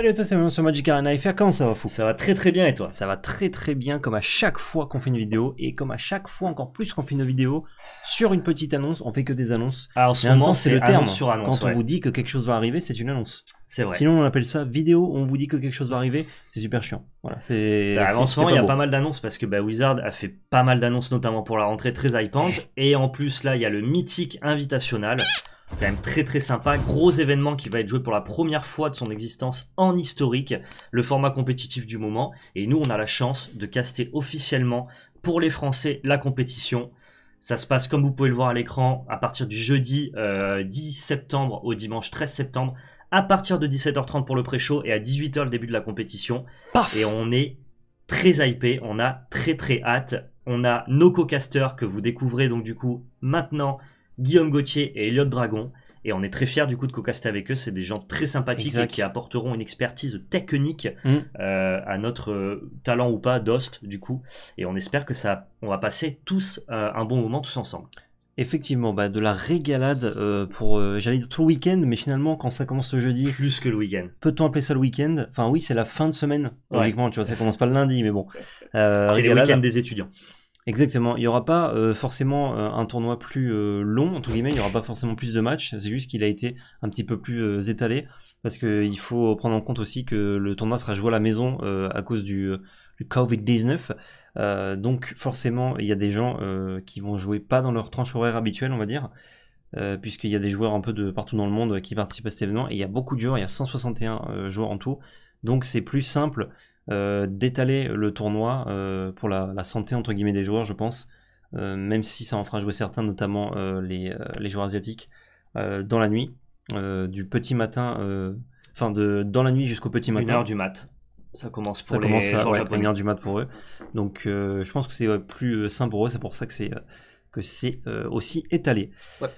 Salut à c'est Maman sur Magic Arena FR, comment ça va fou Ça va très très bien et toi Ça va très très bien comme à chaque fois qu'on fait une vidéo et comme à chaque fois encore plus qu'on fait une vidéo sur une petite annonce, on fait que des annonces. Ah, en ce moment, c'est le terme. sur annonce, Quand on vous dit que quelque chose va arriver, c'est une annonce. C'est vrai. Sinon on appelle ça vidéo, on vous dit que quelque chose va arriver, c'est super chiant. Voilà. en ce moment, il y a pas mal d'annonces parce que bah, Wizard a fait pas mal d'annonces, notamment pour la rentrée très hypante. Et en plus, là, il y a le mythique invitational quand même très très sympa. Gros événement qui va être joué pour la première fois de son existence en historique, le format compétitif du moment. Et nous, on a la chance de caster officiellement pour les Français la compétition. Ça se passe comme vous pouvez le voir à l'écran à partir du jeudi 10 euh, septembre au dimanche 13 septembre à partir de 17h30 pour le pré-show et à 18h le début de la compétition. et on est très hypé, on a très très hâte. On a nos co-casters que vous découvrez donc du coup maintenant Guillaume Gauthier et Elliot Dragon. Et on est très fiers du coup de co-caster avec eux. C'est des gens très sympathiques et qui apporteront une expertise technique mm. euh, à notre euh, talent ou pas d'host du coup. Et on espère que ça, on va passer tous euh, un bon moment tous ensemble. Effectivement, bah, de la régalade pour, j'allais dire tout le week-end, mais finalement quand ça commence le jeudi. Plus que le week-end. Peut-on appeler ça le week-end Enfin oui, c'est la fin de semaine, logiquement, tu vois, ça commence pas le lundi, mais bon. c'est le week end des étudiants. Exactement, il n'y aura pas euh, forcément euh, un tournoi plus euh, long, entre guillemets, il n'y aura pas forcément plus de matchs, c'est juste qu'il a été un petit peu plus étalé, parce qu'il faut prendre en compte aussi que le tournoi sera joué à la maison à cause du, du Covid-19, donc forcément il y a des gens qui vont jouer pas dans leur tranche horaire habituelle, on va dire, puisqu'il y a des joueurs un peu de partout dans le monde qui participent à cet événement, et il y a beaucoup de joueurs, il y a 161 joueurs en tout, donc c'est plus simple euh, d'étaler le tournoi euh, pour la, santé entre guillemets des joueurs, je pense, euh, même si ça en fera jouer certains, notamment les, joueurs asiatiques, dans la nuit, du petit matin, enfin de dans la nuit jusqu'au petit matin. Une heure du mat. Ça commence pour les commence à, japonais. Une du mat pour eux. Donc je pense que c'est plus simple pour eux, c'est pour ça que c'est que c'est aussi étalé. Ouais.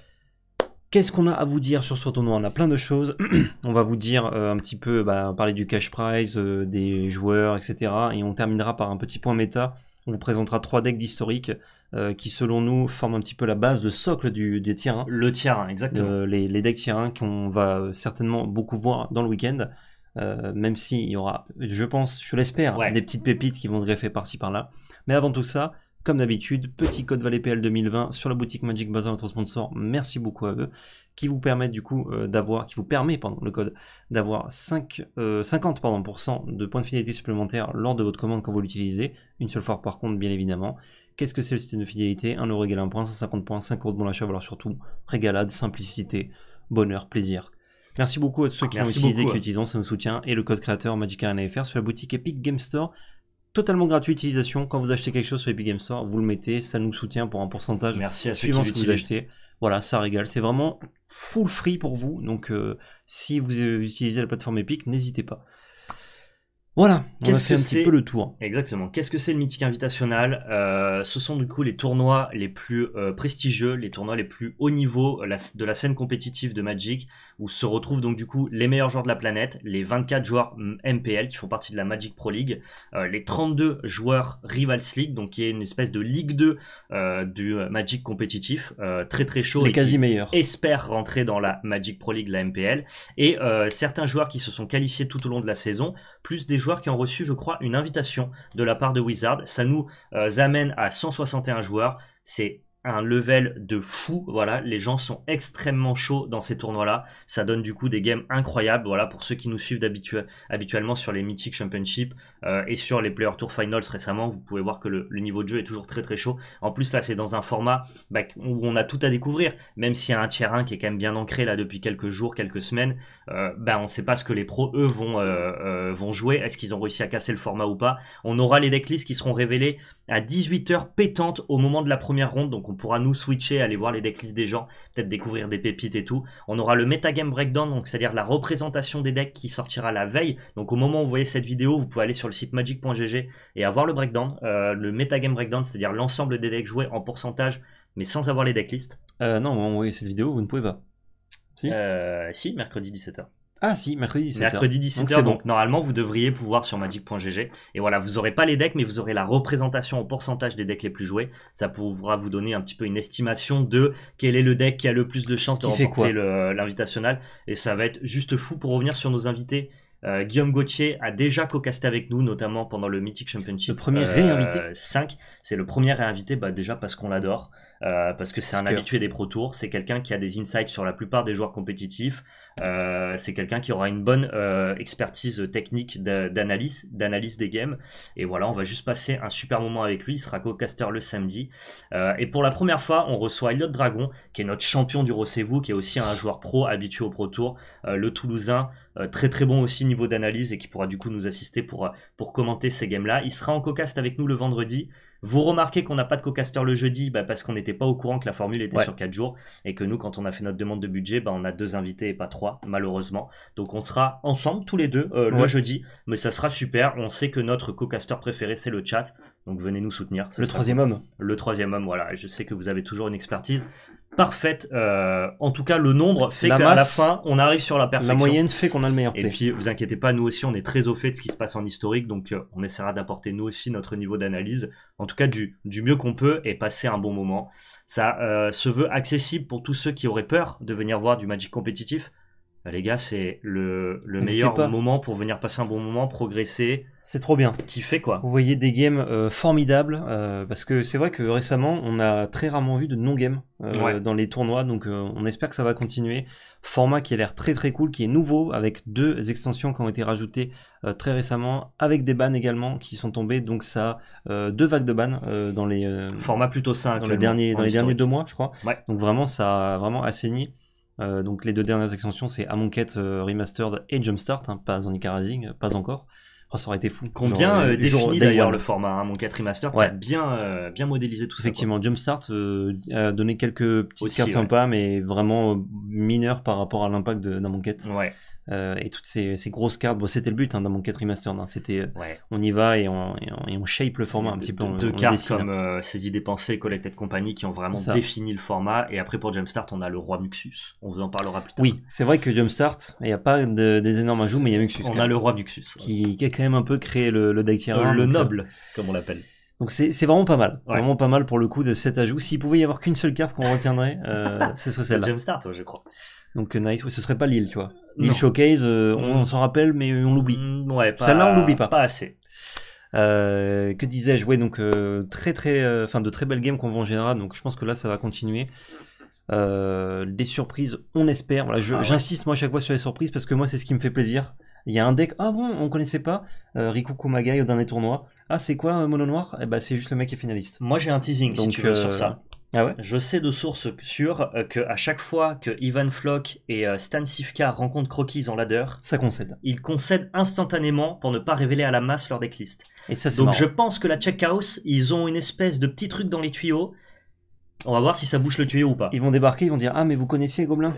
Qu'est-ce qu'on a à vous dire sur ce tournoi On a plein de choses. on va vous dire euh, un petit peu, bah, parler du cash prize, euh, des joueurs, etc. Et on terminera par un petit point méta. On vous présentera trois decks d'historique euh, qui, selon nous, forment un petit peu la base, le socle du, des tiers 1. Le tiers 1, exactement. les, les decks tiers 1 qu'on va certainement beaucoup voir dans le week-end. même s'il y aura, je pense, je l'espère, des petites pépites qui vont se greffer par-ci par-là. Mais avant tout ça, comme d'habitude, petit code ValetPL 2020 sur la boutique Magic Bazaar, notre sponsor. Merci beaucoup à eux qui vous permettent du coup euh, d'avoir, qui vous permet, pendant le code, d'avoir 50 euh, de points de fidélité supplémentaires lors de votre commande quand vous l'utilisez. Une seule fois par contre, bien évidemment. Qu'est-ce que c'est le système de fidélité Un euro égale 1 point, 150 points, 5 euros de bon achat, alors surtout, régalade, simplicité, bonheur, plaisir. Merci beaucoup à tous ceux qui l'ont utilisé, qui l'utilisent, ça nous soutient. Et le code créateur Magic FR sur la boutique Epic Game Store totalement gratuit d'utilisation. Quand vous achetez quelque chose sur Epic Games Store, vous le mettez, ça nous soutient pour un pourcentage Merci suivant ce que vous achetez. Voilà, ça régale. C'est vraiment full free pour vous. Donc, euh, si vous euh, utilisez la plateforme Epic, n'hésitez pas. Voilà, qu'est-ce que c'est un petit peu le tour. Exactement. Qu'est-ce que c'est le Mythique Invitational euh, Ce sont du coup les tournois les plus euh, prestigieux, les tournois les plus haut niveau de la scène compétitive de Magic, où se retrouvent donc du coup les meilleurs joueurs de la planète, les 24 joueurs MPL mm, qui font partie de la Magic Pro League, euh, les 32 joueurs Rivals League, donc qui est une espèce de Ligue 2 du Magic compétitif, très très chaud. et quasi meilleurs. Espère rentrer dans la Magic Pro League, la MPL, et certains joueurs qui se sont qualifiés tout au long de la saison plus des joueurs qui ont reçu, je crois, une invitation de la part de Wizard. Ça nous euh, amène à 161 joueurs. C'est un level de fou. Voilà, les gens sont extrêmement chauds dans ces tournois-là. Ça donne du coup des games incroyables. Voilà, pour ceux qui nous suivent d'habitude habituellement sur les Mythic Championship euh, et sur les Player Tour Finals récemment, vous pouvez voir que le, niveau de jeu est toujours très très chaud. En plus, là, c'est dans un format bah, où on a tout à découvrir. Même s'il y a un tiers 1 qui est quand même bien ancré là depuis quelques jours, quelques semaines, ben on sait pas ce que les pros eux vont, euh, vont jouer. Est-ce qu'ils ont réussi à casser le format ou pas On aura les decklists qui seront révélés à 18h pétantes au moment de la première ronde. Donc on on pourra nous switcher, aller voir les decklists des gens, peut-être découvrir des pépites et tout. On aura le metagame breakdown, donc c'est-à-dire la représentation des decks qui sortira la veille. Donc au moment où vous voyez cette vidéo, vous pouvez aller sur le site magic.gg et avoir le breakdown, euh, le metagame breakdown, c'est-à-dire l'ensemble des decks joués en pourcentage, mais sans avoir les decklists. Euh, non, vous voyez cette vidéo, vous ne pouvez pas. Si, euh, si mercredi 17h. Ah si, mercredi 17h. Mercredi 17 donc, normalement vous devriez pouvoir sur magic.gg. Et voilà, vous n'aurez pas les decks, mais vous aurez la représentation au pourcentage des decks les plus joués. Ça pourra vous donner un petit peu une estimation de quel est le deck qui a le plus de chances de remporter l'invitational. Et ça va être juste fou pour revenir sur nos invités. Euh, Guillaume Gauthier a déjà co-casté avec nous, notamment pendant le Mythic Championship. Le premier réinvité. 5. Euh, c'est le premier réinvité, bah, déjà parce qu'on l'adore. Euh, parce que c'est un habitué des Pro Tours, c'est quelqu'un qui a des insights sur la plupart des joueurs compétitifs, euh, c'est quelqu'un qui aura une bonne euh, expertise technique d'analyse, d'analyse des games. Et voilà, on va juste passer un super moment avec lui. Il sera co-caster le samedi. et pour la première fois, on reçoit Elliot Dragon, qui est notre champion du Rossez-vous, qui est aussi un joueur pro habitué au Pro Tour, le Toulousain. très très bon aussi niveau d'analyse et qui pourra du coup nous assister pour, pour commenter ces games là. Il sera en co-cast avec nous le vendredi. Vous remarquez qu'on n'a pas de co-caster le jeudi bah, parce qu'on n'était pas au courant que la formule était sur 4 jours et que nous, quand on a fait notre demande de budget, bah on a deux invités et pas trois, malheureusement. Donc on sera ensemble tous les deux euh, le jeudi, mais ça sera super. On sait que notre co-caster préféré, c'est le chat. Donc venez nous soutenir. le troisième homme. Le troisième homme, voilà. Je sais que vous avez toujours une expertise parfaite. Euh, en tout cas, le nombre fait qu'à la fin, on arrive sur la perfection. La moyenne fait qu'on a le meilleur. Et puis, vous inquiétez pas, nous aussi, on est très au fait de ce qui se passe en historique, donc euh, on essaiera d'apporter nous aussi notre niveau d'analyse, en tout cas du, du mieux qu'on peut, et passer un bon moment. Ça euh, se veut accessible pour tous ceux qui auraient peur de venir voir du Magic compétitif. Bah, les gars, c'est le, meilleur moment pour venir passer un bon moment, progresser. C'est trop bien. Qui fait quoi. Vous voyez des games euh, formidables euh, parce que c'est vrai que récemment on a très rarement vu de non-game euh, dans les tournois donc on espère que ça va continuer. Format qui a l'air très très cool, qui est nouveau avec deux extensions qui ont été rajoutées très récemment avec des bans également qui sont tombés donc ça deux vagues de bans dans les formats plutôt simple. dans, le dernier, dans les derniers deux mois je crois. Donc vraiment ça a vraiment assaini. Euh, donc les deux dernières extensions, c'est Amonkhet euh, Remastered et Jumpstart, hein, pas en Rising, euh, pas encore. Oh, ça aurait été fou. Combien d'ailleurs le format hein, Amonkhet Remastered Remaster bien, modélisé tout ça. Effectivement, Jumpstart a donné quelques petites cartes sympas, mais vraiment mineures par rapport à l'impact d'Amonkhet Ouais. Euh, et toutes ces, grosses cartes. c'était le but hein, dans mon 4 remastered. Hein. c'était euh, on y va et on, shape le format un petit peu. deux cartes comme euh, Saisie Dépensée et Collected Company qui ont vraiment défini le format. Et après, pour Jumpstart, on a le roi Muxus. On vous en parlera plus tard. Oui, c'est vrai que Jumpstart, il n'y a pas des énormes ajouts, mais il y a Muxus. On a le roi Muxus. Qui, a quand même un peu créé le, le deck Le noble, comme on l'appelle. Donc c'est vraiment pas mal, vraiment pas mal pour le coup de cet ajout. S'il pouvait y avoir qu'une seule carte qu'on retiendrait, ce serait celle-là. Jumpstart, je crois. Donc euh, Nice, ce serait pas l'île tu vois. Lille Showcase, euh, on, mm. s'en rappelle, mais euh, on l'oublie. Mm, ouais, Celle-là, on l'oublie pas. Pas assez. que disais-je Ouais, donc très très, enfin de très belles games qu'on voit en général. Donc je pense que là, ça va continuer. des surprises, on espère. Ah j'insiste moi à chaque fois sur les surprises parce que moi, c'est ce qui me fait plaisir. Il y a un deck, ah bon, on connaissait pas Riku Kumagai au dernier tournoi. Ah, c'est quoi Mono Noir Eh ben, c'est juste le mec qui est finaliste. Moi, j'ai un teasing si tu veux, sur ça. Ah je sais de source sûre euh, qu'à chaque fois que Ivan Flock et euh, Stan Sivka rencontrent Croquis en ladder, ça concède. Ils concèdent instantanément pour ne pas révéler à la masse leur decklist. Donc je pense que la check house, ils ont une espèce de petit truc dans les tuyaux. On va voir si ça bouche le tuyau ou pas. Ils vont débarquer, ils vont dire Ah, mais vous connaissiez Gobelin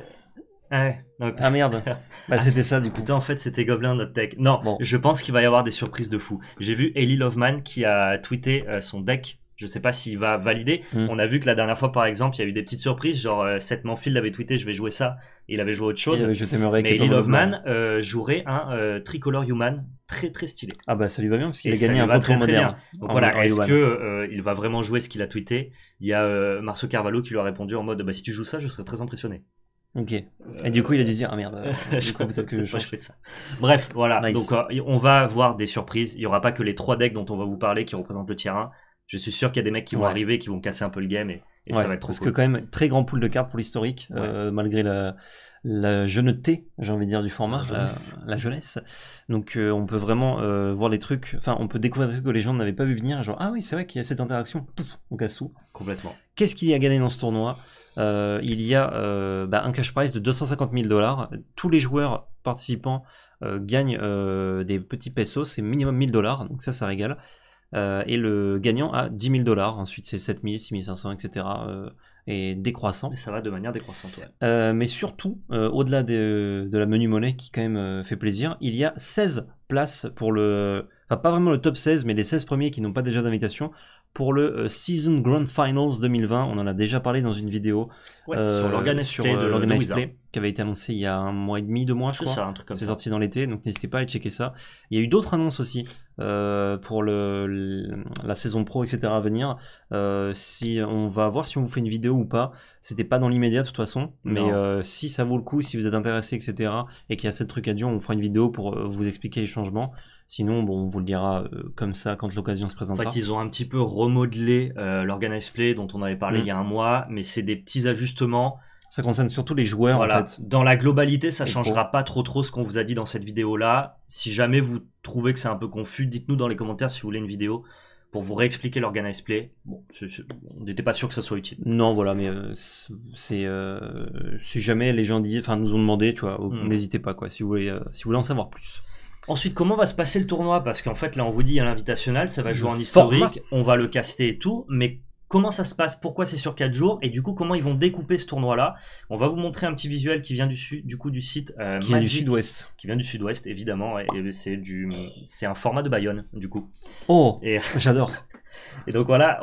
ah Ouais. Ah, merde. Bah, c'était ça du coup. en fait c'était gobelin notre deck Non, bon. je pense qu'il va y avoir des surprises de fou. J'ai vu Ellie Loveman qui a tweeté euh, son deck je sais pas s'il va valider. Hmm. On a vu que la dernière fois, par exemple, il y a eu des petites surprises, genre euh, Seth Manfield avait tweeté je vais jouer ça, il avait joué autre chose. je Mais Lil Loveman euh, jouerait un euh, tricolor human très très stylé. Ah bah ça lui va bien parce qu'il a gagné un va très, Donc voilà, est-ce que euh, il va vraiment jouer ce qu'il a tweeté Il y a euh, Marceau Carvalho qui lui a répondu en mode bah si tu joues ça, je serais très impressionné. Ok. Et du coup, il a dû dire ah merde. je crois peut-être que je fais ça. Bref, voilà. Donc on va voir des surprises. Il y aura pas que les trois decks dont on va vous parler qui représentent le tier 1 je suis sûr qu'il y a des mecs qui vont arriver, qui vont casser un peu le game et, ça va être trop Parce que quand même, très grand pool de cartes pour l'historique, euh, malgré la, la jeuneté, j'ai envie de dire, du format, la euh, jeunesse. Donc euh, on peut vraiment voir les trucs, enfin on peut découvrir des trucs que les gens n'avaient pas vu venir, genre ah oui c'est vrai qu'il y a cette interaction, pouf, on casse tout. Complètement. Qu'est-ce qu'il y a gagné dans ce tournoi Il y a bah, un cash prize de 250 000 dollars, tous les joueurs participants gagnent des petits pesos, c'est minimum 1000 dollars, donc ça ça régale. Euh, et le gagnant a 10 000 dollars. Ensuite, c'est 7 000, 6 500, etc. et décroissant. Et ça va de manière décroissante, euh, mais surtout, euh, au-delà de, de, la menu monnaie qui, quand même, fait plaisir, il y a 16 places pour le. Enfin, pas vraiment le top 16, mais les 16 premiers qui n'ont pas déjà d'invitation pour le euh, Season Grand Finals 2020. On en a déjà parlé dans une vidéo euh, sur l'organisation euh, qui avait été annoncé il y a un mois et demi, deux mois, je crois. C'est sorti dans l'été, donc n'hésitez pas à aller checker ça. Il y a eu d'autres annonces aussi pour le, la saison pro, etc. à venir. si on va voir si on vous fait une vidéo ou pas. C'était pas dans l'immédiat de toute façon, mais si ça vaut le coup, si vous êtes intéressé, etc. et qu'il y a cette truc à dire, on fera une vidéo pour vous expliquer les changements. Sinon, bon, on vous le dira euh, comme ça quand l'occasion se présentera. En fait, ils ont un petit peu remodelé euh, play dont on avait parlé mm. il y a un mois, mais c'est des petits ajustements. Ça concerne surtout les joueurs en fait. Dans la globalité, ça ne changera pas trop trop ce qu'on vous a dit dans cette vidéo là. Si jamais vous trouvez que c'est un peu confus, dites-nous dans les commentaires si vous voulez une vidéo pour vous réexpliquer l'organize play. Bon, on n'était pas sûr que ça soit utile. Non, voilà, mais euh, c'est euh, si jamais les gens disent, enfin nous ont demandé, tu vois, mm. n'hésitez pas quoi, si vous voulez, si vous voulez en savoir plus. Ensuite, comment va se passer le tournoi Parce qu'en fait, là, on vous dit, il hein, y a l'invitational, ça va jouer en historique, on va le caster et tout, mais comment ça se passe Pourquoi c'est sur 4 jours Et du coup, comment ils vont découper ce tournoi-là On va vous montrer un petit visuel qui vient du, du, coup, du site euh, Qui vient du sud-ouest. Qui vient du sud-ouest, évidemment, et, et c'est un format de Bayonne, du coup. Oh, j'adore Et donc voilà,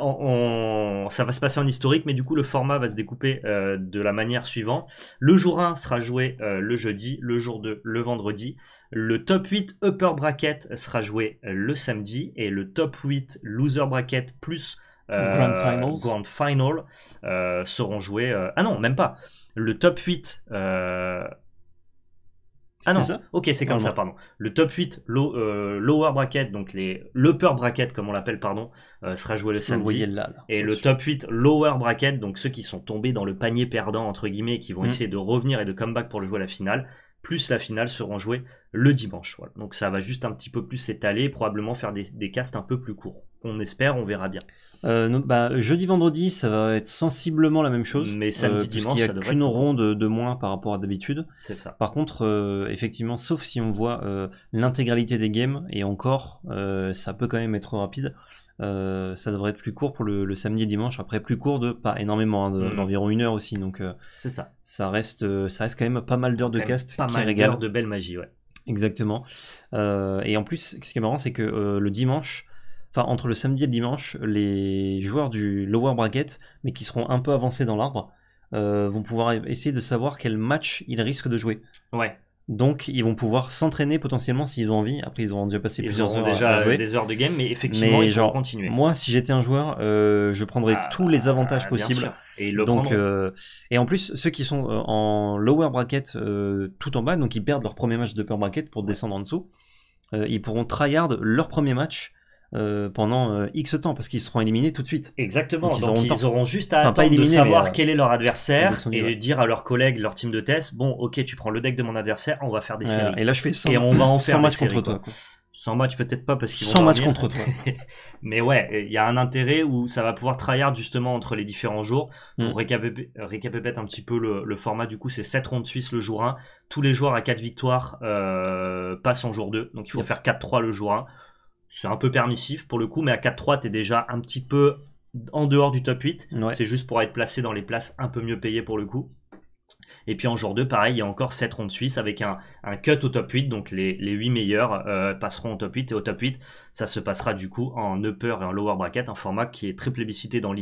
ça va se passer en historique, mais du coup le format va se découper euh, de la manière suivante. Le jour 1 sera joué euh, le jeudi, le jour 2 le vendredi. Le top 8 upper bracket sera joué euh, le samedi et le top 8 loser bracket plus grand final seront joués... ah non, même pas. Le top 8 ah non, ok, c'est comme ça, pardon. Le top 8, low, euh, lower bracket, donc les upper bracket, comme on l'appelle, pardon, euh, sera joué le samedi. Là, et le top 8, lower bracket, donc ceux qui sont tombés dans le panier perdant, entre guillemets, qui vont mm. essayer de revenir et de comeback pour le jouer à la finale, plus la finale seront jouées le dimanche. Voilà. Donc ça va juste un petit peu plus s'étaler, probablement faire des, des casts un peu plus courts on espère, on verra bien. Euh, bah, jeudi, vendredi, ça va être sensiblement la même chose. Mais samedi, euh, dimanche, il n'y a qu'une ronde de, moins par rapport à d'habitude. C'est ça. Par contre, euh, effectivement, sauf si on voit l'intégralité des games, et encore, ça peut quand même être rapide. ça devrait être plus court pour le, samedi et dimanche. Après, plus court de pas énormément, hein, mm. d'environ une heure aussi. Donc, c'est ça. Ça reste, ça reste quand même pas mal d'heures de cast. Pas mal d'heures de belle magie, ouais. Exactement. et en plus, ce qui est marrant, c'est que le dimanche, enfin entre le samedi et le dimanche, les joueurs du lower bracket, mais qui seront un peu avancés dans l'arbre, euh, vont pouvoir essayer de savoir quel match ils risquent de jouer. Ouais. Donc ils vont pouvoir s'entraîner potentiellement s'ils ont envie. Après ils auront déjà passé plusieurs heures déjà à jouer. des heures de game, mais effectivement ils genre, vont continuer. Moi si j'étais un joueur, euh, je prendrais ah, tous les avantages possibles. Et donc euh, et en plus ceux qui sont en lower bracket tout en bas, donc ils perdent leur premier match de upper bracket pour descendre en dessous, ils pourront tryhard leur premier match euh, pendant euh, X temps parce qu'ils seront éliminés tout de suite. Exactement. Donc ils, auront, juste à attendre savoir euh, quel est leur adversaire et dire à leurs collègues, leur team de test, bon, ok, tu prends le deck de mon adversaire, on va faire des séries. Et là, je fais 100, on va en faire matchs contre toi. 100 matchs peut-être pas parce qu'ils vont 100 matchs contre toi. Mais ouais, il y a un intérêt où ça va pouvoir tryhard justement entre les différents jours pour mm. un petit peu le, format. Du coup, c'est 7 rondes suisses le jour 1. Tous les joueurs à 4 victoires passent en jour 2. Donc il faut faire 4-3 le jour 1 c'est un peu permissif pour le coup, mais à 4-3, es déjà un petit peu en dehors du top 8. C'est juste pour être placé dans les places un peu mieux payées pour le coup. Et puis en jour 2, pareil, il y a encore 7 rondes suisses avec un, cut au top 8. Donc les, les 8 meilleurs euh, passeront au top 8. Et au top 8, ça se passera du coup en upper et en lower bracket, un format qui est très plébiscité dans le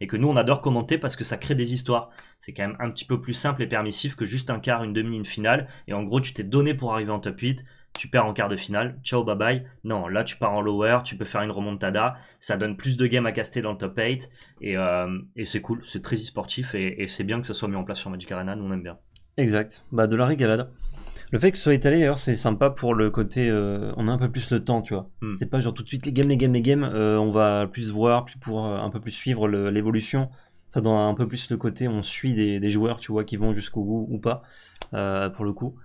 et que nous on adore commenter parce que ça crée des histoires. C'est quand même un petit peu plus simple et permissif que juste un quart, une demi, une finale. Et en gros, tu t'es donné pour arriver en top 8 tu perds en quart de finale, ciao bye bye. Non, là tu pars en lower, tu peux faire une remontada, ça donne plus de games à caster dans le top 8 euh, et, c'est cool, c'est très sportif et, c'est bien que ça soit mis en place sur Magic Arena, nous on aime bien. Exact, bah de la régalade. Le fait que ce soit étalé d'ailleurs c'est sympa pour le côté euh, on a un peu plus le temps tu vois. Hmm. C'est pas genre tout de suite les games, les games, les games, euh, on va plus voir, plus pour un peu plus suivre l'évolution. Ça donne un peu plus le côté on suit des joueurs tu vois qui vont jusqu'au bout ou pas pour le coup.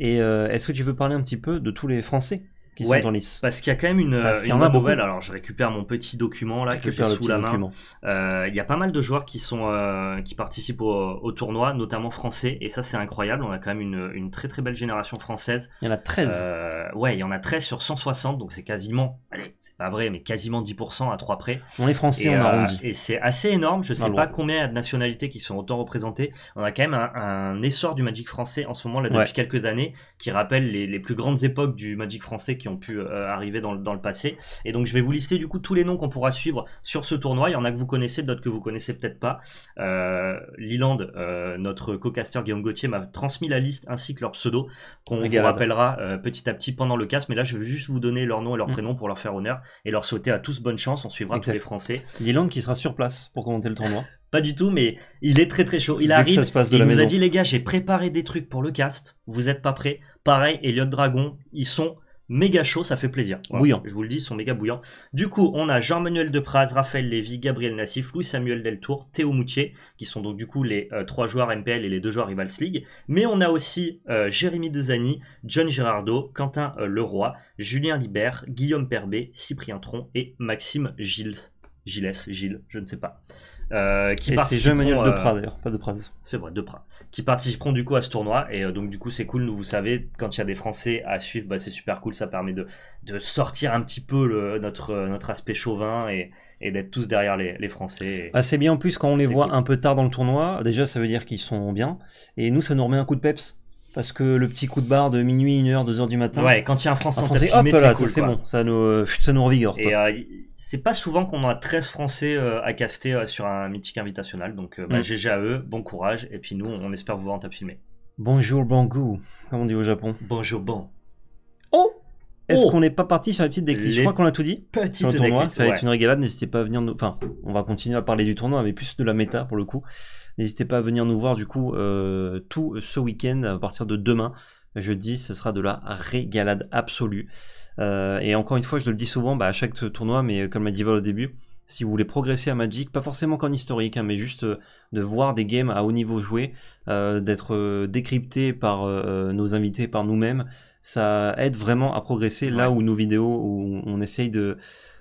Et euh, est-ce que tu veux parler un petit peu de tous les Français ouais, Parce qu'il y a quand même une, parce y en a nouvelle. Alors je récupère mon petit document là que j'ai sous la main. Euh, il y a pas mal de joueurs qui sont euh, qui participent au, tournoi, notamment français. Et ça c'est incroyable. On a quand même une, une, très très belle génération française. Il y en a 13. Euh, ouais, il y en a 13 sur 160, donc c'est quasiment. Allez, c'est pas vrai, mais quasiment 10% à 3 près. On est français, on arrondit. et c'est assez énorme. Je sais pas combien de nationalités qui sont autant représentées. On a quand même un, essor du Magic français en ce moment là depuis quelques années qui rappelle les, les plus grandes époques du Magic français qui ont ont pu euh, arriver dans le, dans le, passé. Et donc je vais vous lister du coup tous les noms qu'on pourra suivre sur ce tournoi. Il y en a que vous connaissez, d'autres que vous connaissez peut-être pas. Euh, Liland, euh, notre co-caster Guillaume Gauthier m'a transmis la liste ainsi que leur pseudo qu'on vous rappellera euh, petit à petit pendant le cast. Mais là je vais juste vous donner leur nom et leur mmh. prénom pour leur faire honneur et leur souhaiter à tous bonne chance. On suivra tous les Français. Liland qui sera sur place pour commenter le tournoi. Pas du tout, mais il est très très chaud. Il arrive, il nous a dit les gars, j'ai préparé des trucs pour le cast. Vous êtes pas prêts Pareil, Elliot Dragon, ils sont méga chaud, ça fait plaisir. Bouillant. Je vous le dis, ils sont méga bouillants. Du coup, on a Jean-Manuel Depraz, Raphaël Lévy, Gabriel Nassif, Louis-Samuel Deltour, Théo Moutier, qui sont donc du coup les euh, trois joueurs MPL et les deux joueurs Rivals League. Mais on a aussi euh, Jérémy Dezani, John Girardeau, Quentin euh, Leroy, Julien Libert, Guillaume Perbet, Cyprien Tron et Maxime Gilles. Gilles, Gilles, je ne sais pas. Euh, qui participeront, euh, pas C'est vrai, de Qui participeront du coup à ce tournoi. Et euh, donc, du coup, c'est cool. Nous, vous savez, quand il y a des Français à suivre, bah, c'est super cool. Ça permet de, sortir un petit peu le, notre, notre aspect chauvin et, d'être tous derrière les, Français. Ah, c'est bien en plus quand on les voit un peu tard dans le tournoi. Déjà, ça veut dire qu'ils sont bien. Et nous, ça nous remet un coup de peps. Parce que le petit coup de barre de minuit, 1 h 2 heures du matin. Ouais, quand il y a un français, en français hop c'est bon, ça nous, euh, ça nous revigore. Et euh, c'est pas souvent qu'on a 13 français euh, à caster sur un mythique invitational. Donc, bah, GG à eux, bon courage. Et puis nous, on espère vous voir en tape-filmé. Bonjour, bon comme on dit au Japon. Bonjour, bon. Oh est-ce oh qu'on n'est pas parti sur la petite déclic Je crois qu'on a tout dit. Petite tournoi, ça va être une régalade. N'hésitez pas à venir. Nous... Enfin, on va continuer à parler du tournoi, mais plus de la méta pour le coup. N'hésitez pas à venir nous voir du coup euh, tout ce week-end à partir de demain. Jeudi, ce sera de la régalade absolue. Euh, et encore une fois, je le dis souvent bah, à chaque tournoi, mais euh, comme l'a dit Val au début, si vous voulez progresser à Magic, pas forcément qu'en historique, hein, mais juste de voir des games à haut niveau joués, d'être décrypté par nos invités, par nous-mêmes, ça aide vraiment à progresser là où nos vidéos, où on essaye de,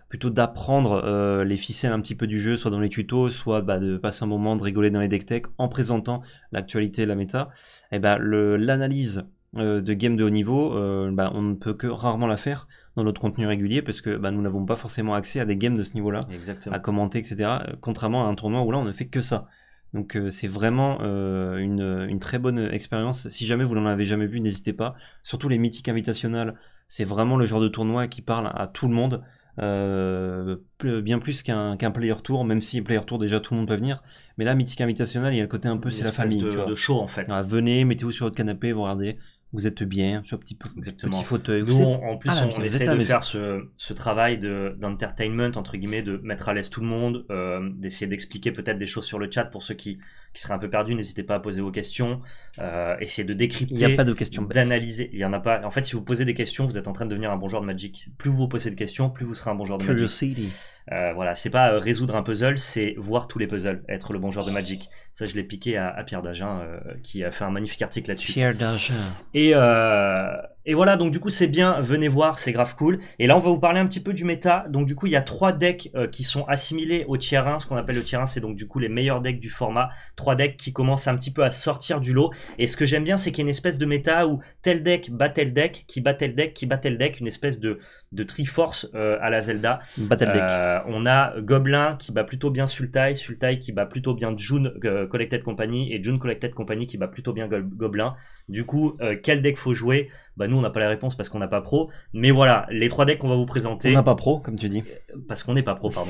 plutôt d'apprendre euh, les ficelles un petit peu du jeu, soit dans les tutos, soit bah, de passer un moment, de rigoler dans les deck tech en présentant l'actualité et la méta, et eh bah, le l'analyse euh, de game de haut niveau, euh, bah, on ne peut que rarement la faire dans notre contenu régulier parce que bah, nous n'avons pas forcément accès à des games de ce niveau-là, à commenter, etc. Contrairement à un tournoi où là on ne fait que ça. Donc c'est vraiment une, une, très bonne expérience. Si jamais vous n'en avez jamais vu, n'hésitez pas. Surtout les mythiques invitationnels, c'est vraiment le genre de tournoi qui parle à tout le monde. Euh, bien plus qu'un player tour, même si player tour déjà tout le monde peut venir. Mais là, Mythique Invitational, il y a le côté un peu c'est la famille. De, chaud show en fait. venez, mettez-vous sur votre canapé, vous regardez vous êtes bien sur petit, Exactement. petit fauteuil. Nous, en plus, ah, on, essaie de faire ce, travail d'entertainment, entre guillemets, de mettre à l'aise tout le monde, euh, d'essayer d'expliquer peut-être des choses sur le chat pour ceux qui, qui seraient un peu perdus. N'hésitez pas à poser vos questions, euh, essayer de décrypter. Il n'y a pas de questions D'analyser. Il y en a pas. En fait, si vous posez des questions, vous êtes en train de devenir un bon joueur de Magic. Plus vous posez de questions, plus vous serez un bon joueur de Magic. Euh, voilà, c'est pas euh, résoudre un puzzle, c'est voir tous les puzzles, être le bon joueur de Magic. Ça, je l'ai piqué à, Pierre Dagen, euh, qui a fait un magnifique article là-dessus. Pierre Et, et voilà, donc du coup, c'est bien, venez voir, c'est grave cool. Et là, on va vous parler un petit peu du méta. Donc du coup, il y a trois decks qui sont assimilés au tier 1. Ce qu'on appelle le tier 1, c'est donc du coup les meilleurs decks du format. Trois decks qui commencent un petit peu à sortir du lot. Et ce que j'aime bien, c'est qu'il y a une espèce de méta où tel deck bat tel deck, qui bat tel deck, qui bat tel deck, une espèce de de Triforce euh, à la Zelda. Euh, on a Goblin qui bat plutôt bien Sultai, Sultai qui bat plutôt bien June euh, Collected Company et June Collected Company qui bat plutôt bien Goblin. Du coup, quel deck faut jouer Bah nous on n'a pas la réponse parce qu'on n'a pas pro. Mais voilà, les trois decks qu'on va vous présenter. On n'a pas pro, comme tu dis. Parce qu'on n'est pas pro, pardon.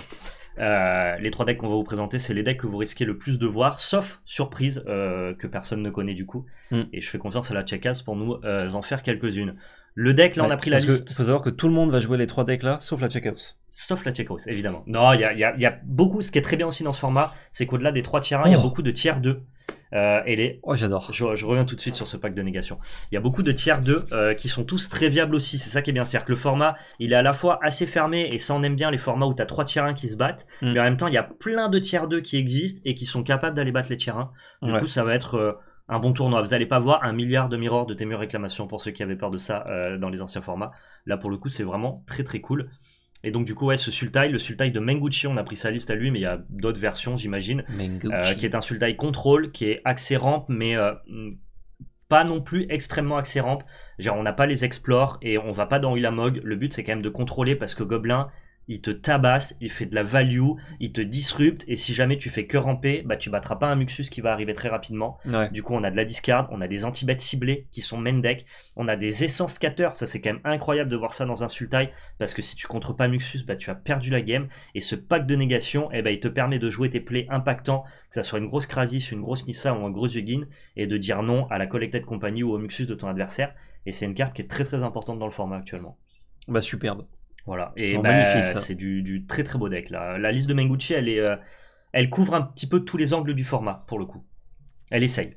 les trois decks qu'on va vous présenter, c'est les decks que vous risquez le plus de voir, sauf surprise que personne ne connaît du coup. Hmm. Et je fais confiance à la Checkas pour nous en faire quelques-unes. Le deck, là, on a pris la liste. Il faut savoir que tout le monde va jouer les trois decks là, sauf la checkhouse. Sauf la checkhouse, évidemment. Non, il y a, beaucoup. Ce qui est très bien aussi dans ce format, c'est qu'au-delà des trois tiers 1, il y a oh. beaucoup de tiers 2. Euh, oh, j'adore. Je, reviens tout de suite sur ce pack de négation. Il y a beaucoup de tiers 2 euh, qui sont tous très viables aussi. C'est ça qui est bien. C'est-à-dire que le format, il est à la fois assez fermé, et ça, on aime bien les formats où tu as trois tiers 1 qui se battent. Mm. Mais en même temps, il y a plein de tiers 2 qui existent et qui sont capables d'aller battre les tiers 1. Du coup, ça va être. Euh, un bon tournoi. Vous n'allez pas voir un milliard de miroirs de Témur réclamations pour ceux qui avaient peur de ça euh, dans les anciens formats. Là, pour le coup, c'est vraiment très très cool. Et donc, du coup, ouais, ce Sultai, le Sultai de Menguchi, on a pris sa liste à lui, mais il y a d'autres versions, j'imagine. Euh, qui est un Sultai contrôle, qui est accès mais euh, pas non plus extrêmement accès rampe. Genre, on n'a pas les explores et on va pas dans Ulamog. Le but, c'est quand même de contrôler parce que Goblin il te tabasse, il fait de la value, il te disrupte, et si jamais tu fais que ramper, bah tu battras pas un Muxus qui va arriver très rapidement. Du coup, on a de la discard, on a des anti ciblés qui sont main deck, on a des essences scatter, ça c'est quand même incroyable de voir ça dans un Sultai, parce que si tu contres pas Muxus, bah tu as perdu la game, et ce pack de négation, eh bah, il te permet de jouer tes plays impactants, que ça soit une grosse Krasis, une grosse Nissa ou un gros Yugin, et de dire non à la Collected compagnie ou au Muxus de ton adversaire, et c'est une carte qui est très très importante dans le format actuellement. Bah superbe. Voilà, et oh, bah, magnifique c'est du, très très beau deck. La liste de Menguchi, elle, est, euh, elle couvre un petit peu tous les angles du format, pour le coup. Elle essaye.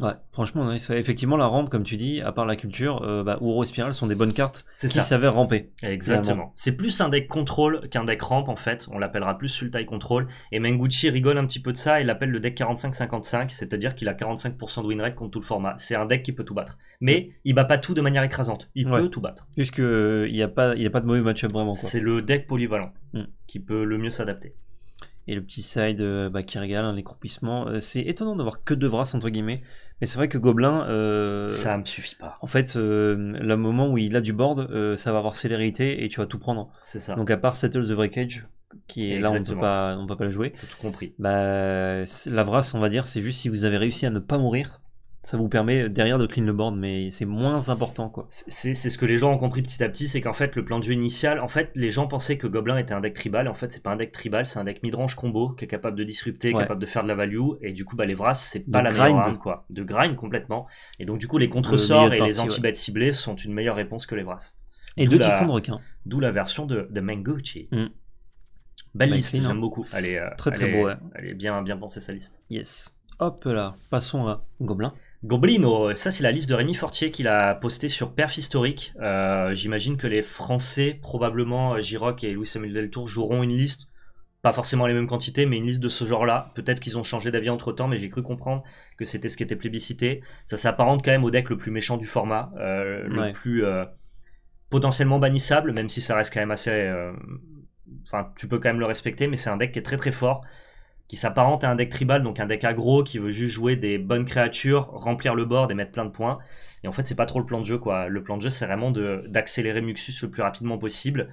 Ouais, franchement, effectivement, la rampe, comme tu dis, à part la culture, euh, bah, Ouro Spiral sont des bonnes cartes qui s'avèrent ramper. Exactement. C'est plus un deck contrôle qu'un deck rampe, en fait. On l'appellera plus Sultai Control. Et Menguchi rigole un petit peu de ça. et l'appelle le deck 45-55, c'est-à-dire qu'il a 45% de win rate contre tout le format. C'est un deck qui peut tout battre. Mais il bat pas tout de manière écrasante. Il peut tout battre. Puisqu'il euh, n'y a, pas, il y a pas de mauvais match vraiment. C'est le deck polyvalent hmm. qui peut le mieux s'adapter et le petit side euh, bah, qui régale, l'écroupissement hein, les euh, C'est étonnant d'avoir que deux Vras entre guillemets. Mais c'est vrai que Gobelin. Euh, ça me suffit pas. En fait, le moment où il a du board, ça va avoir célérité et tu vas tout prendre. C'est ça. Donc, à part Settle the Wreckage, qui est là, on ne peut pas, le jouer. tout compris. Bah, la vrasse, on va dire, c'est juste si vous avez réussi à ne pas mourir ça vous permet derrière de clean le board, mais c'est moins important quoi. C'est ce que les gens ont compris petit à petit, c'est qu'en fait le plan de jeu initial, en fait les gens pensaient que Goblin était un deck tribal, en fait c'est pas un deck tribal, c'est un deck midrange combo qui est capable de disrupter, capable de faire de la value, et du coup bah les Vras c'est pas la grind. meilleure arme quoi, de grind complètement, et donc du coup les contresorts et les anti-bêtes ciblées sont une meilleure réponse que les Vras. Et deux typhons de requin. D'où la version de, de Manguchi. Mm. Belle liste, j'aime hein. beaucoup. Elle est, euh, très très beau, Elle est bien, bien pensée sa liste. Yes. Hop là, passons à Goblin Goblino, oh, ça c'est la liste de Rémi Fortier qu'il a postée sur Perf Historique. Euh, j'imagine que les Français, probablement euh, Giroc et Louis-Samuel Deltour, joueront une liste, pas forcément les mêmes quantités, mais une liste de ce genre-là. Peut-être qu'ils ont changé d'avis entre-temps, mais j'ai cru comprendre que c'était ce qui était plébiscité. Ça s'apparente quand même au deck le plus méchant du format, euh, le plus potentiellement bannissable, même si ça reste quand même assez... Enfin, tu peux quand même le respecter, mais c'est un deck qui est très très fort qui s'apparente à un deck tribal, donc un deck aggro qui veut juste jouer des bonnes créatures, remplir le board et mettre plein de points. Et en fait, c'est pas trop le plan de jeu, quoi. Le plan de jeu, c'est vraiment d'accélérer Muxus le plus rapidement possible.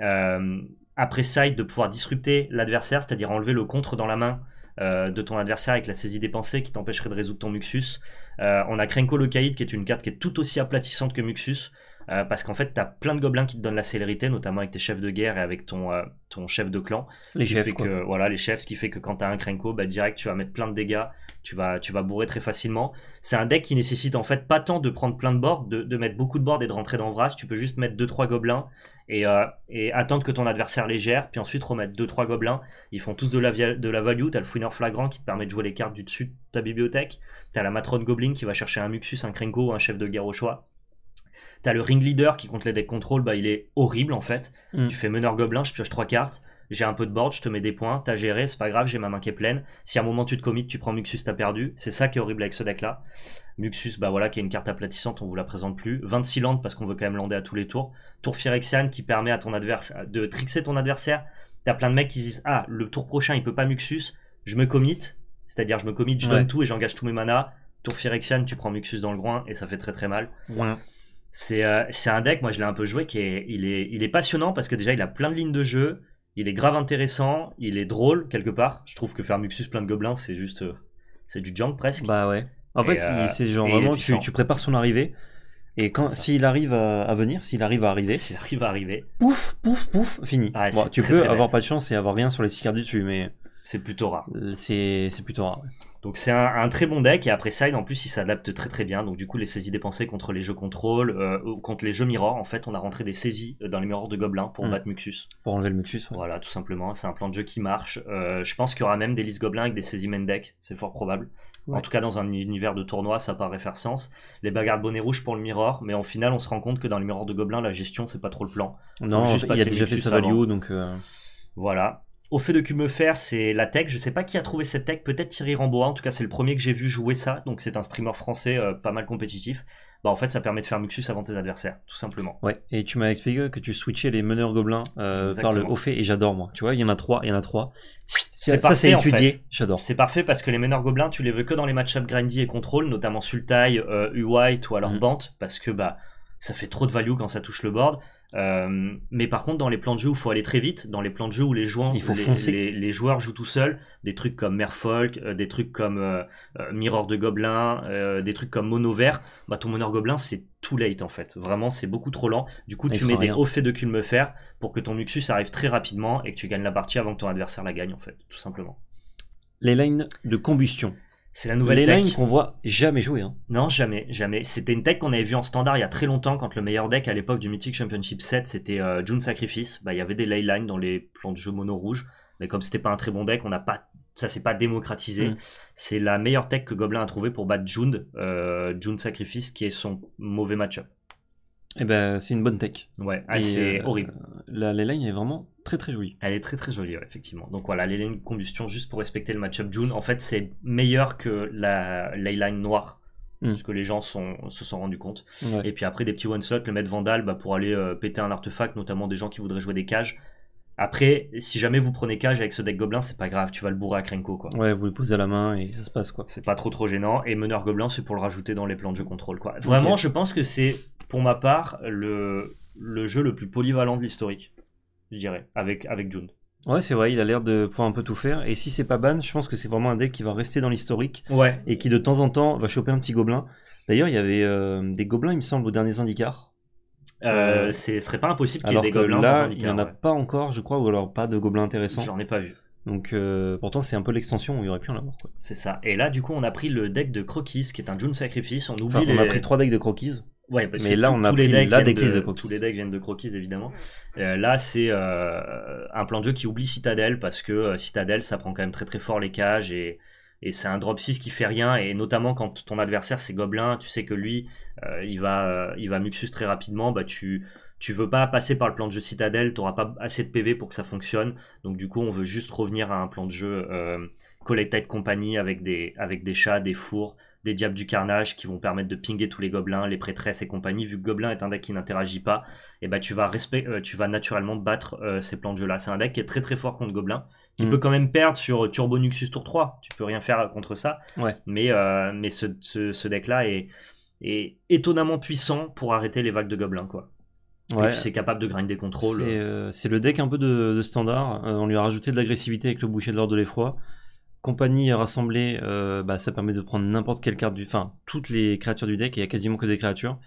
Euh, après side, de pouvoir disrupter l'adversaire, c'est-à-dire enlever le contre dans la main euh, de ton adversaire avec la saisie des pensées qui t'empêcherait de résoudre ton Muxus. Euh, on a Krenko le Caïd, qui est une carte qui est tout aussi aplatissante que Muxus, euh, parce qu'en fait, t'as plein de gobelins qui te donnent la célérité, notamment avec tes chefs de guerre et avec ton, euh, ton chef de clan. Les chefs. voilà, les chefs, ce qui fait que quand t'as un Krenko, bah, direct, tu vas mettre plein de dégâts, tu vas, tu vas bourrer très facilement. C'est un deck qui nécessite en fait pas tant de prendre plein de boards, de, mettre beaucoup de boards et de rentrer dans Vras. Tu peux juste mettre 2-3 gobelins euh, et, attendre que ton adversaire les gère, puis ensuite remettre 2-3 gobelins. Ils font tous de la, de la value. t'as le fouineur flagrant qui te permet de jouer les cartes du dessus de ta bibliothèque. t'as la matrone goblin qui va chercher un Muxus, un Krenko ou un chef de guerre au choix. T'as le leader qui compte les decks contrôle, bah, il est horrible en fait. Mm. Tu fais meneur gobelin, je pioche trois cartes, j'ai un peu de board, je te mets des points, t'as géré, c'est pas grave, j'ai ma main qui est pleine. Si à un moment tu te commites, tu prends Muxus, t'as perdu. C'est ça qui est horrible avec ce deck-là. Muxus, bah voilà, qui est une carte aplatissante, on vous la présente plus. 26 landes parce qu'on veut quand même lander à tous les tours. Tour Phyrexian qui permet à ton adversaire de trixer ton adversaire. T'as plein de mecs qui disent Ah, le tour prochain il peut pas Muxus, je me commit, c'est-à-dire je me commit, je donne tout et j'engage tous mes manas. Tour Phyrexian, tu prends Muxus dans le groin et ça fait très très mal. Euh, c'est un deck, moi je l'ai un peu joué, qui est, il, est, il est passionnant parce que déjà il a plein de lignes de jeu, il est grave intéressant, il est drôle quelque part. Je trouve que faire Muxus plein de gobelins, c'est juste. Euh, c'est du junk presque. Bah ouais. En fait, euh, c'est genre vraiment, tu, tu, prépares son arrivée. Et quand s'il arrive à, venir, s'il arrive à arriver, s'il arrive à arriver, pouf, pouf, pouf, fini. Ah, tu peux avoir pas de chance et avoir rien sur les six cartes du dessus, mais c'est plutôt rare. C'est plutôt rare. Donc c'est un, très bon deck et après side en plus il s'adapte très très bien. Donc du coup les saisies dépensées contre les jeux contrôle, euh, contre les jeux mirror en fait on a rentré des saisies euh, dans les miroirs de gobelins pour hmm. battre Muxus. Pour enlever le Muxus. Voilà tout simplement c'est un plan de jeu qui marche. Euh, je pense qu'il y aura même des listes gobelins avec des saisies main deck, c'est fort probable. En tout cas dans un univers de tournoi ça paraît faire sens. Les bagarres de bonnet rouge pour le mirror mais en final on se rend compte que dans les miroir de gobelins la gestion c'est pas trop le plan. Non il y a déjà fait sa value donc... Voilà, au fait de me faire, c'est la tech. Je sais pas qui a trouvé cette tech, peut-être Thierry Rambois. En tout cas, c'est le premier que j'ai vu jouer ça. Donc, c'est un streamer français euh, pas mal compétitif. Bah, en fait, ça permet de faire Muxus avant tes adversaires, tout simplement. Ouais, et tu m'as expliqué que tu switchais les meneurs gobelins euh, par le au fait, et j'adore moi. Tu vois, il y en a trois, il y en a trois. C'est ça, c'est étudié, j'adore. C'est parfait parce que les meneurs gobelins, tu les veux que dans les match-up grindy et contrôle, notamment Sultai, euh, U-White ou alors mm. Bant, parce que bah ça fait trop de value quand ça touche le board. Euh, mais par contre, dans les plans de jeu où il faut aller très vite, dans les plans de jeu où les joueurs, les, joueurs jouent tout seuls, des trucs comme Merfolk, euh, des trucs comme euh, Mirror de Gobelin, des trucs comme Mono Vert, bah, ton Mono Gobelin c'est too late en fait. Vraiment, c'est beaucoup trop lent. Du coup, tu mets des hauts faits de faire pour que ton Luxus arrive très rapidement et que tu gagnes la partie avant que ton adversaire la gagne en fait, tout simplement. Les lignes de combustion. C'est la nouvelle tech qu'on voit jamais jouer. Hein. Non, jamais, jamais. C'était une tech qu'on avait vue en standard il y a très longtemps quand le meilleur deck à l'époque du Mythic Championship 7 c'était euh, June Sacrifice. Bah, il y avait des ley dans les plans de jeu mono rouge, mais comme c'était pas un très bon deck, on n'a pas ça s'est pas démocratisé. Mm. C'est la meilleure tech que Goblin a trouvé pour battre June, euh, June Sacrifice qui est son mauvais match-up. Et eh ben, c'est une bonne tech. Ouais, ah, c'est euh, horrible. La Leyline est vraiment très très jolie. Elle est très très jolie, effectivement. Donc voilà, Leyline combustion, juste pour respecter le matchup June, en fait, c'est meilleur que la Leyline noire. ce hmm. Parce que les gens sont, se sont rendus compte. Et puis après, des petits one-shot, le maître Vandal bah, pour aller euh, péter un artefact, notamment des gens qui voudraient jouer des cages. Après, si jamais vous prenez cage avec ce deck gobelin, c'est pas grave, tu vas le bourrer à Krenko quoi. Ouais, vous le posez à la main et ça se passe quoi. C'est pas trop trop gênant. Et meneur gobelin, c'est pour le rajouter dans les plans de jeu contrôle quoi. Vraiment, je pense que c'est pour ma part, le, jeu le plus polyvalent de l'historique, je dirais, avec, avec June. Ouais, c'est vrai, il a l'air de pouvoir un peu tout faire. Et si c'est pas ban, je pense que c'est vraiment un deck qui va rester dans l'historique. Ouais. Et qui de temps en temps va choper un petit gobelin. D'ailleurs, il y avait euh, des gobelins, il me semble, aux derniers indicars. Euh, euh, ce serait pas impossible qu'il y ait des gobelins. Là, il n'y en a pas encore, je crois, ou alors pas de gobelins intéressants. J'en ai pas vu. Donc pourtant c'est un peu l'extension, il y aurait pu en avoir. C'est ça. Et là du coup on a pris le deck de Croquis qui est un June Sacrifice. On oublie. On a pris trois decks de Croquis. Ouais, parce mais que là, on a tous les decks, là, tous les decks viennent de croquis, évidemment. Euh, là, c'est euh, un plan de jeu qui oublie Citadel, parce que euh, Citadel, ça prend quand même très très fort les cages, et, c'est un drop 6 qui fait rien, et notamment quand ton adversaire c'est Gobelin, tu sais que lui, il, va, il va Muxus très rapidement, bah tu... Tu veux pas passer par le plan de jeu Citadel, t'auras pas assez de PV pour que ça fonctionne. Donc du coup, on veut juste revenir à un plan de jeu Collected Company avec des, avec des chats, des fours, des diables du carnage qui vont permettre de pinguer tous les gobelins, les prêtresses et compagnie. Vu que gobelin est un deck qui n'interagit pas, et eh bah, ben, tu, vas respect, euh, tu vas naturellement battre euh, ces plans de jeu-là. C'est un deck qui est très très fort contre gobelin, qui mm. peut quand même perdre sur euh, Turbo Nuxus tour 3. Tu peux rien faire contre ça. Ouais. Mais, mais ce, ce, deck-là est, est, étonnamment puissant pour arrêter les vagues de gobelins. quoi. Ouais. C'est capable de grinder contrôles C'est le deck un peu de, de standard. on lui a rajouté de l'agressivité avec le boucher de l'or de l'effroi compagnie rassemblée, euh, bah, ça permet de prendre n'importe quelle carte du. Enfin, toutes les créatures du deck, et il n'y a quasiment que des créatures.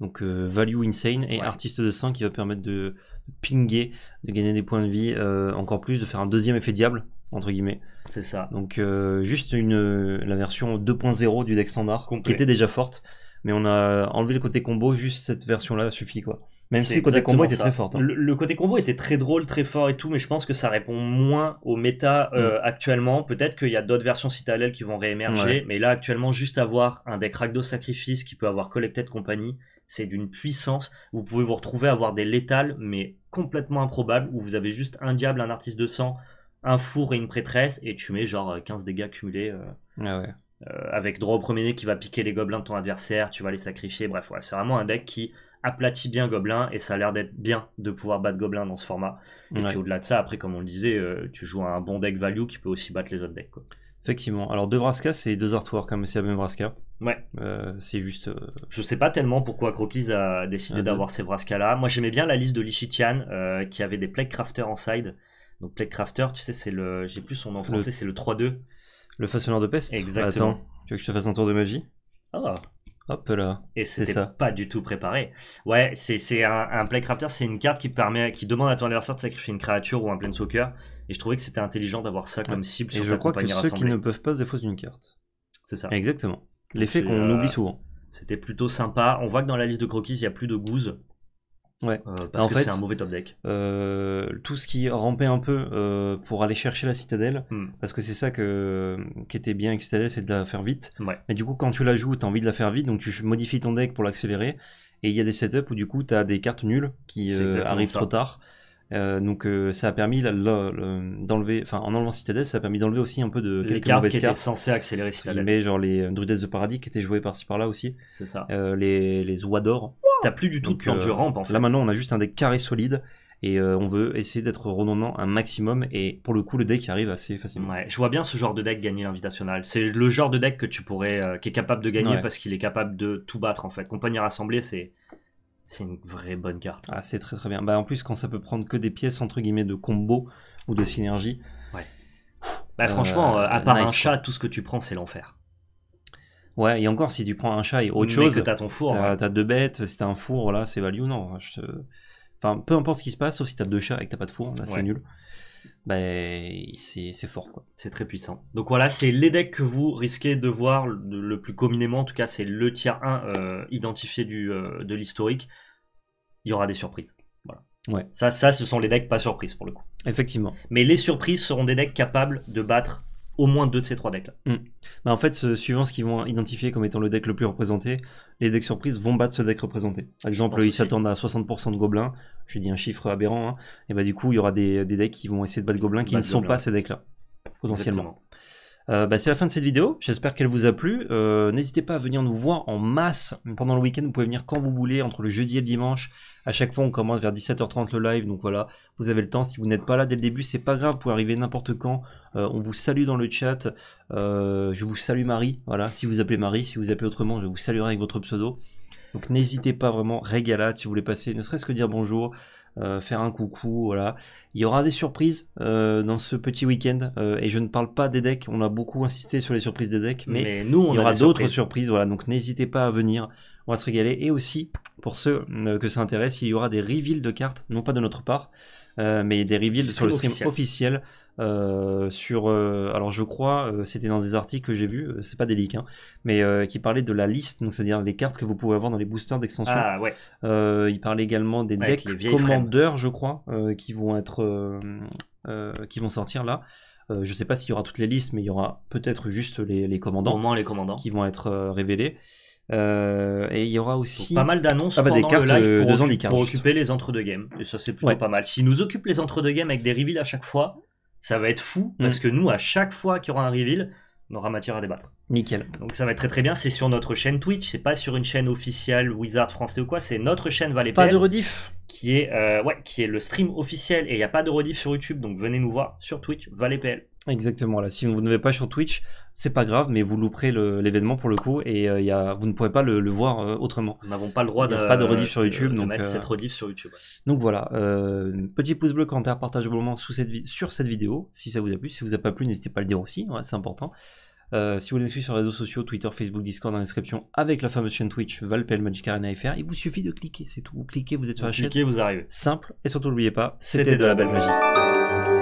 Donc euh, Value Insane et Artiste de sang qui va permettre de pinguer, de gagner des points de vie euh, encore plus, de faire un deuxième effet diable, entre guillemets. C'est ça. Donc juste une, la version 2.0 du deck standard, qui était déjà forte, mais on a enlevé le côté combo, juste cette version-là suffit quoi. Même si le côté combo était très fort. Hein. Le, côté combo était très drôle, très fort et tout, mais je pense que ça répond moins au méta euh, mm. actuellement. Peut-être qu'il y a d'autres versions citadelles qui vont réémerger, mais là actuellement, juste avoir un deck Ragdo Sacrifice qui peut avoir Collected Compagnie, c'est d'une puissance. Vous pouvez vous retrouver à avoir des létales, mais complètement improbables, où vous avez juste un diable, un artiste de sang, un four et une prêtresse, et tu mets genre 15 euh, dégâts cumulés. Euh. Ah ouais. Euh, avec droit au premier nez qui va piquer les gobelins de ton adversaire, tu vas les sacrifier, bref, c'est vraiment un deck qui aplatit bien gobelin et ça a l'air d'être bien de pouvoir battre gobelin dans ce format. Et puis au-delà de ça, après, comme on le disait, euh, tu joues un bon deck value qui peut aussi battre les autres decks. Effectivement. Alors deux Vraska, c'est deux artworks, comme hein, même, c'est la même Vraska. Ouais. Euh, c'est juste. Je sais pas tellement pourquoi Croquis a décidé ah, d'avoir ces Vraska là. Moi j'aimais bien la liste de Lichitian qui avait des Plague Crafter en side. Donc Plague Crafter, tu sais, c'est le. J'ai plus son nom français, c'est le 3-2. Le façonneur de peste Exactement. tu veux que je te fasse un tour de magie oh. Hop là. Et c'était ça. pas du tout préparé. Ouais, c'est un, un Playcrafter, c'est une carte qui permet, qui demande à ton adversaire de sacrifier une créature ou un planeswalker. Et je trouvais que c'était intelligent d'avoir ça comme ah. cible et je crois que ceux qui ne peuvent pas se défausser d'une carte. C'est ça. Exactement. L'effet euh, qu'on oublie souvent. C'était plutôt sympa. On voit que dans la liste de croquis, il n'y a plus de gouze. Ouais. Euh, parce que c'est un mauvais top deck. Euh, tout ce qui rampait un peu euh, pour aller chercher la citadelle, hmm. parce que c'est ça que, qui était bien avec citadelle, c'est de la faire vite. Mais du coup, quand tu la joues, tu as envie de la faire vite, donc tu modifies ton deck pour l'accélérer. Et il y a des setups où du coup, t'as des cartes nulles qui arrivent trop tard. Euh, donc euh, ça a permis d'enlever, enfin en enlevant Citadel, ça a permis d'enlever aussi un peu de les quelques cartes qui étaient censées accélérer Citadel. Mais genre les Druides de Paradis qui étaient joués par-ci par-là aussi. C'est ça. Euh, les les Tu T'as plus du tout de plan en fait. Là maintenant on a juste un deck carré solide et on veut essayer d'être redondant un maximum et pour le coup le deck arrive assez facilement. Ouais, je vois bien ce genre de deck gagner l'invitational. C'est le genre de deck que tu pourrais qui est capable de gagner parce qu'il est capable de tout battre en fait. Compagnie rassemblée c'est c'est une vraie bonne carte. Ah, c'est très très bien. Bah, en plus, quand ça peut prendre que des pièces entre guillemets de combo ou de synergie. Ouais. Bah, euh, franchement, euh, à part un chat, tout ce que tu prends, c'est l'enfer. Ouais, et encore, si tu prends un chat et autre Mais chose. que t'as ton four. T'as deux bêtes, si t'as un four, là, c'est value. Non. Je... Enfin, peu importe ce qui se passe, sauf si t'as deux chats et que t'as pas de four, là, c'est nul. Ben, c'est fort, quoi. C'est très puissant. Donc voilà, c'est les decks que vous risquez de voir le, plus communément. En tout cas, c'est le tiers 1 euh, identifié du, euh, de l'historique. Il y aura des surprises. Voilà. Ouais. Ça, ça, ce sont les decks pas surprises pour le coup. Effectivement. Mais les surprises seront des decks capables de battre au moins deux de ces trois decks-là. Hmm. Bah, en fait, euh, suivant ce qu'ils vont identifier comme étant le deck le plus représenté, les decks surprises vont battre ce deck représenté. Par exemple, ils s'attendent à 60% de gobelins, je dis un chiffre aberrant, hein. et bah du coup il y aura des, decks qui vont essayer de battre Gobelins qui ne sont pas ces decks-là, potentiellement. Euh, bah, c'est la fin de cette vidéo, j'espère qu'elle vous a plu. Euh, n'hésitez pas à venir nous voir en masse pendant le week-end, vous pouvez venir quand vous voulez, entre le jeudi et le dimanche. À chaque fois on commence vers 17h30 le live, donc voilà, vous avez le temps. Si vous n'êtes pas là dès le début, c'est pas grave, vous pouvez arriver n'importe quand. Euh, on vous salue dans le chat. je vous salue Marie, voilà, si vous appelez Marie, si vous appelez autrement, je vous saluerai avec votre pseudo. Donc n'hésitez pas vraiment, régalade si vous voulez passer, ne serait-ce que dire bonjour, euh, faire un coucou, voilà. Il y aura des surprises euh, dans ce petit week-end, euh, et je ne parle pas des decks, on a beaucoup insisté sur les surprises des decks, mais, nous, on il y aura d'autres surprises. voilà, donc n'hésitez pas à venir, on va se régaler, et aussi, pour ceux que ça intéresse, il y aura des reveals de cartes, non pas de notre part, mais des reveals sur le stream officiel euh, sur, euh, alors je crois, euh, c'était dans des articles que j'ai vus, c'est pas des leaks, hein, mais qui parlait de la liste, donc c'est-à-dire les cartes que vous pouvez avoir dans les boosters d'extension. Ah ouais. il parlait également des decks commandeurs, je crois, qui vont être, qui vont sortir là. je sais pas s'il y aura toutes les listes, mais il y aura peut-être juste les, commandants. Au moins les commandants. Qui vont être révélés. et il y aura aussi pas mal d'annonces ah, bah, pendant le live pour, occuper les entre-deux games. Et ça, c'est plutôt pas mal. S'ils nous occupent les entre-deux games avec des reveals à chaque fois, ça va être fou mm. parce que nous, à chaque fois qu'il y aura un reveal, on aura matière à débattre. Nickel. Donc ça va être très très bien. C'est sur notre chaîne Twitch. C'est pas sur une chaîne officielle Wizard français ou quoi. C'est notre chaîne Valet Pas de rediff. Qui est euh, ouais, qui est le stream officiel et il n'y a pas de rediff sur YouTube. Donc venez nous voir sur Twitch Valet Exactement. Là, si vous ne venez pas sur Twitch, c'est pas grave, mais vous louperez l'événement pour le coup et euh, vous ne pourrez pas le, voir euh, autrement. Nous n'avons pas le droit de, pas de rediff sur YouTube. donc, mettre euh, cette rediff sur YouTube. Donc voilà, petit pouce bleu, commentaire, partageablement sous cette sur cette vidéo si ça vous a plu. Si ça vous a pas plu, n'hésitez pas à le dire aussi, c'est important. si vous voulez nous suivre sur les réseaux sociaux, Twitter, Facebook, Discord, dans la description, avec la fameuse chaîne Twitch Valpel Magic Arena FR, il vous suffit de cliquer, c'est tout. Vous cliquez, vous êtes sur la chaîne. Cliquez, vous arrivez. Simple, et surtout n'oubliez pas, c'était de la belle magie.